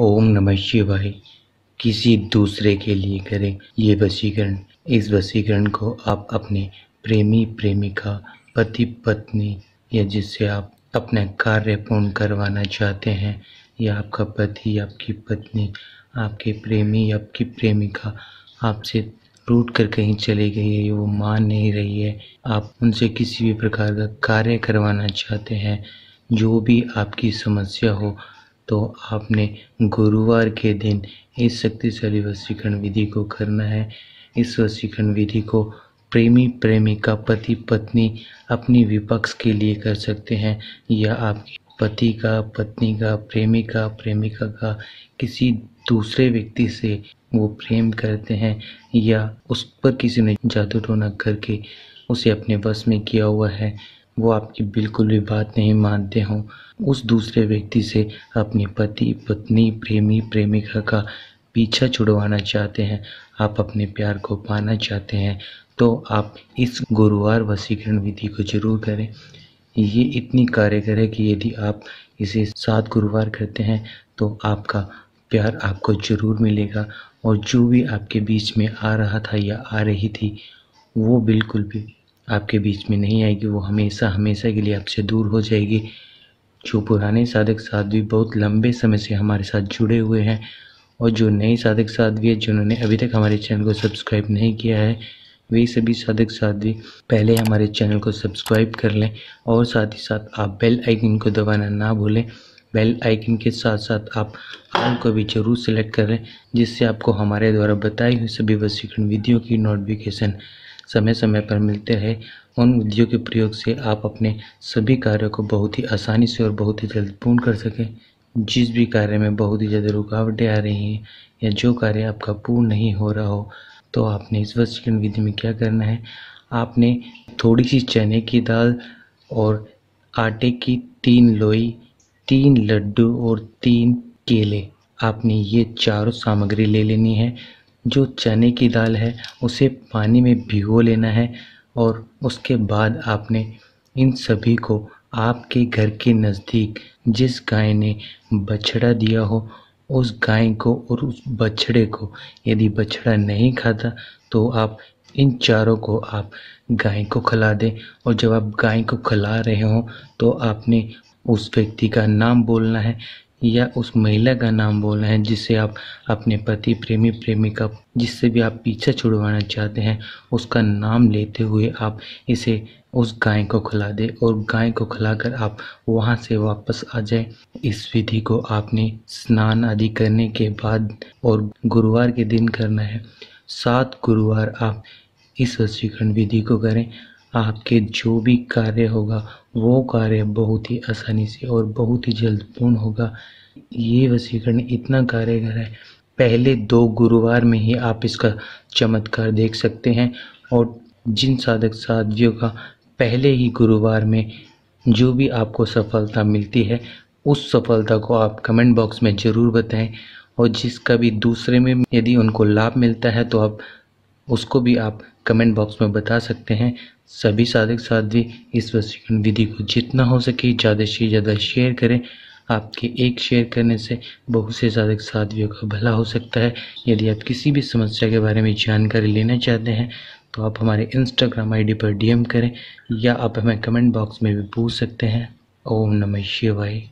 ओम नमः शिवाय किसी दूसरे के लिए करें ये वशीकरण इस वशीकरण को आप अपने प्रेमी प्रेमिका पति पत्नी या जिससे आप अपने कार्य पूर्ण करवाना चाहते हैं या आपका पति आपकी पत्नी आपके प्रेमी या आपकी प्रेमिका आपसे रूट कर कहीं चले गई है वो मान नहीं रही है आप उनसे किसी भी प्रकार का कार्य करवाना चाहते हैं जो भी आपकी समस्या हो तो आपने गुरुवार के दिन इस शक्तिशाली वशीकरण विधि को करना है इस वशीकरण विधि को प्रेमी प्रेमिका पति पत्नी अपनी विपक्ष के लिए कर सकते हैं या आपके पति का पत्नी का प्रेमी का प्रेमिका का किसी दूसरे व्यक्ति से वो प्रेम करते हैं या उस पर किसी ने जादू टोना करके उसे अपने वश में किया हुआ है वो आपकी बिल्कुल भी बात नहीं मानते हों उस दूसरे व्यक्ति से अपनी पति पत्नी प्रेमी प्रेमिका का पीछा छुड़वाना चाहते हैं आप अपने प्यार को पाना चाहते हैं तो आप इस गुरुवार वसीकरण विधि को जरूर करें ये इतनी कारगर है कि यदि आप इसे सात गुरुवार करते हैं तो आपका प्यार आपको ज़रूर मिलेगा और जो भी आपके बीच में आ रहा था या आ रही थी वो बिल्कुल भी आपके बीच में नहीं आएगी वो हमेशा हमेशा के लिए आपसे दूर हो जाएगी जो पुराने साधक साध्वी बहुत लंबे समय से हमारे साथ जुड़े हुए हैं और जो नए साधक साध्वी है जिन्होंने अभी तक हमारे चैनल को सब्सक्राइब नहीं किया है वे सभी साधक साध्वी पहले हमारे चैनल को सब्सक्राइब कर लें और साथ ही साथ आप बेल आइकन को दबाना ना भूलें बेल आइकन के साथ साथ आप आल को भी जरूर सेलेक्ट करें जिससे आपको हमारे द्वारा बताई हुई सभी वसीकरण विधियों की नोटिफिकेशन समय समय पर मिलते रहे उन विधियों के प्रयोग से आप अपने सभी कार्यों को बहुत ही आसानी से और बहुत ही जल्द पूर्ण कर सकें जिस भी कार्य में बहुत ही ज़्यादा रुकावटें आ रही हैं या जो कार्य आपका पूर्ण नहीं हो रहा हो तो आपने इस वशीकरण विधि में क्या करना है आपने थोड़ी सी चने की दाल और आटे की तीन लोई तीन लड्डू और तीन केले आपने ये चारों सामग्री ले लेनी है जो चने की दाल है उसे पानी में भिगो लेना है और उसके बाद आपने इन सभी को आपके घर के नज़दीक जिस गाय ने बछड़ा दिया हो उस गाय को और उस बछड़े को यदि बछड़ा नहीं खाता तो आप इन चारों को आप गाय को खिला दें और जब आप गाय को खिला रहे हो तो आपने उस व्यक्ति का नाम बोलना है या उस महिला का नाम बोल रहे हैं जिसे आप अपने पति प्रेमी प्रेमिका जिससे भी आप पीछा छुड़वाना चाहते हैं उसका नाम लेते हुए आप इसे उस गाय को खिला दें और गाय को खिलाकर आप वहां से वापस आ जाए इस विधि को आपने स्नान आदि करने के बाद और गुरुवार के दिन करना है सात गुरुवार आप इस वशीकरण विधि को करें आपके जो भी कार्य होगा वो कार्य बहुत ही आसानी से और बहुत ही जल्द पूर्ण होगा ये वसीकरण इतना कारगर है पहले दो गुरुवार में ही आप इसका चमत्कार देख सकते हैं और जिन साधक साधियों का पहले ही गुरुवार में जो भी आपको सफलता मिलती है उस सफलता को आप कमेंट बॉक्स में ज़रूर बताएं और जिसका भी दूसरे में यदि उनको लाभ मिलता है तो आप उसको भी आप कमेंट बॉक्स में बता सकते हैं सभी साधक साध्वी इस वशीकरण विधि को जितना हो सके ज़्यादा से ज़्यादा शेयर करें आपके एक शेयर करने से बहुत से साधक साध्वियों का भला हो सकता है यदि आप किसी भी समस्या के बारे में जानकारी लेना चाहते हैं तो आप हमारे इंस्टाग्राम आईडी पर डीएम करें या आप हमें कमेंट बॉक्स में भी पूछ सकते हैं ओम नमः शिवाय